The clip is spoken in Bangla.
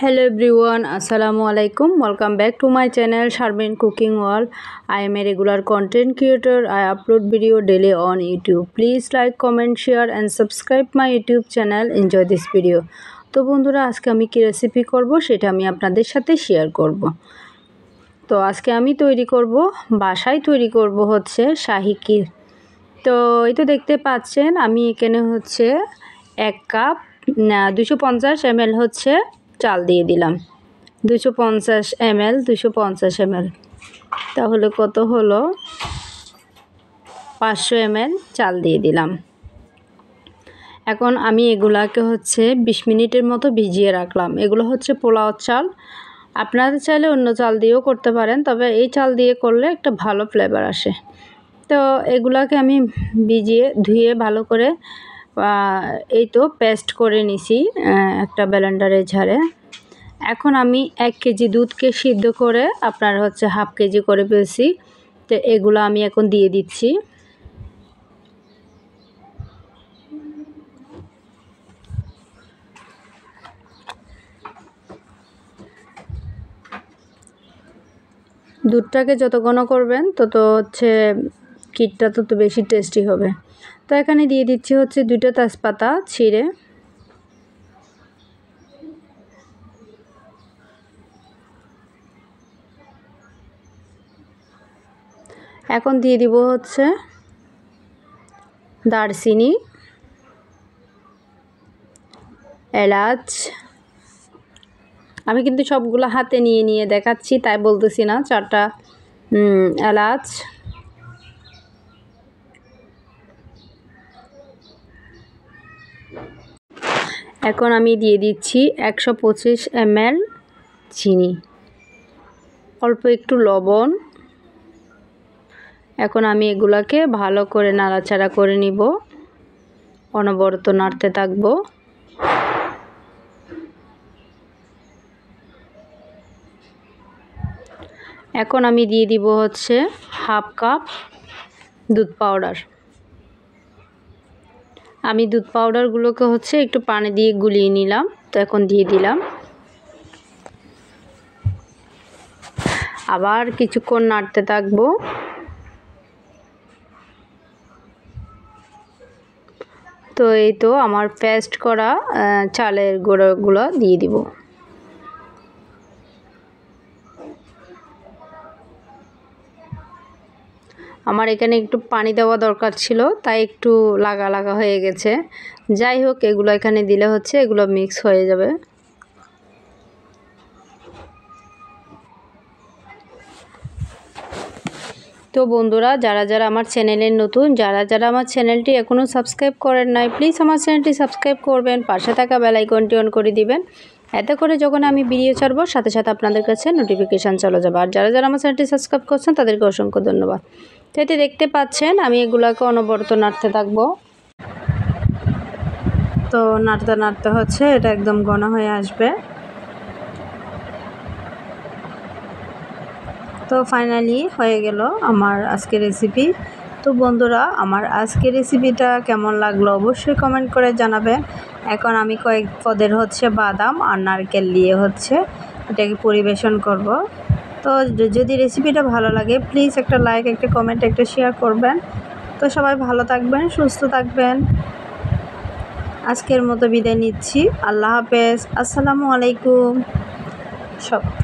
হ্যালো এভরিওয়ান আসসালামু আলাইকুম welcome back to my channel Sharmin cooking wall I am a regular content creator I upload video daily on YouTube please like comment share and subscribe my YouTube channel enjoy this video তো বন্ধুরা আজকে আমি কী রেসিপি করব সেটা আমি আপনাদের সাথে শেয়ার করব। তো আজকে আমি তৈরি করব বাসায় তৈরি করব হচ্ছে শাহি তো এই তো দেখতে পাচ্ছেন আমি এখানে হচ্ছে এক কাপ দুশো পঞ্চাশ এম হচ্ছে চাল দিয়ে দিলাম দুশো পঞ্চাশ এমএল দুশো পঞ্চাশ এমএল তাহলে কত হলো পাঁচশো এমএল চাল দিয়ে দিলাম এখন আমি এগুলাকে হচ্ছে ২০ মিনিটের মতো ভিজিয়ে রাখলাম এগুলো হচ্ছে পোলাও চাল আপনারা চাইলে অন্য চাল দিয়েও করতে পারেন তবে এই চাল দিয়ে করলে একটা ভালো ফ্লেভার আসে তো এগুলাকে আমি ভিজিয়ে ধুয়ে ভালো করে এই তো পেস্ট করে নিছি একটা ব্যালেন্ডারে ঝাড়ে এখন আমি এক কেজি দুধকে সিদ্ধ করে আপনার হচ্ছে হাফ কেজি করে ফেলছি তো এগুলো আমি এখন দিয়ে দিচ্ছি দুধটাকে যত ঘন করবেন তত হচ্ছে তো তত বেশি টেস্টি হবে তো এখানে দিয়ে দিচ্ছি হচ্ছে দুইটা তেজপাতা ছিঁড়ে এখন দিয়ে দিব হচ্ছে দারচিনি এলাচ আমি কিন্তু সবগুলো হাতে নিয়ে নিয়ে দেখাচ্ছি তাই বলতেছি না চারটা এলাচ এখন আমি দিয়ে দিচ্ছি একশো পঁচিশ এমএল চিনি অল্প একটু লবণ এখন আমি এগুলাকে ভালো করে নাড়াচাড়া করে নিব অনবরত নাড়তে থাকবো এখন আমি দিয়ে দিব হচ্ছে হাফ কাপ দুধ পাউডার আমি দুধ পাউডারগুলোকে হচ্ছে একটু পানি দিয়ে গুলিয়ে নিলাম তো এখন দিয়ে দিলাম আবার কিছুক্ষণ নাড়তে থাকবো তো এই তো আমার পেস্ট করা চালের গুঁড়োগুলো দিয়ে দিব আমার এখানে একটু পানি দেওয়া দরকার ছিল তাই একটু লাগা লাগা হয়ে গেছে যাই হোক এগুলো এখানে দিলে হচ্ছে এগুলো মিক্স হয়ে যাবে তো বন্ধুরা যারা যারা আমার চ্যানেলের নতুন যারা যারা আমার চ্যানেলটি এখনও সাবস্ক্রাইব করেন নাই প্লিজ আমার চ্যানেলটি সাবস্ক্রাইব করবেন পাশে থাকা বেলাইকনটি অন করে দিবেন এতে করে যখন আমি ভিডিও ছাড়বো সাথে সাথে আপনাদের কাছে নোটিফিকেশান চলে যাবে আর যারা যারা আমার চ্যানেলটি সাবস্ক্রাইব করছেন তাদেরকে অসংখ্য ধন্যবাদ তো এতে দেখতে পাচ্ছেন আমি এগুলোকে অনবরত নাড়তে থাকবো তো নাড়তে নাড়তে হচ্ছে এটা একদম গণ হয়ে আসবে তো ফাইনালি হয়ে গেল আমার আজকে রেসিপি তো বন্ধুরা আমার আজকে রেসিপিটা কেমন লাগলো অবশ্যই কমেন্ট করে জানাবেন এখন আমি কয়েক পদের হচ্ছে বাদাম আর নারকেল নিয়ে হচ্ছে এটাকে পরিবেশন করব তো যদি রেসিপিটা ভালো লাগে প্লিজ একটা লাইক একটা কমেন্ট একটা শেয়ার করবেন তো সবাই ভালো থাকবেন সুস্থ থাকবেন আজকের মতো বিদায় নিচ্ছি আল্লাহ হাফেজ আসসালামু আলাইকুম সব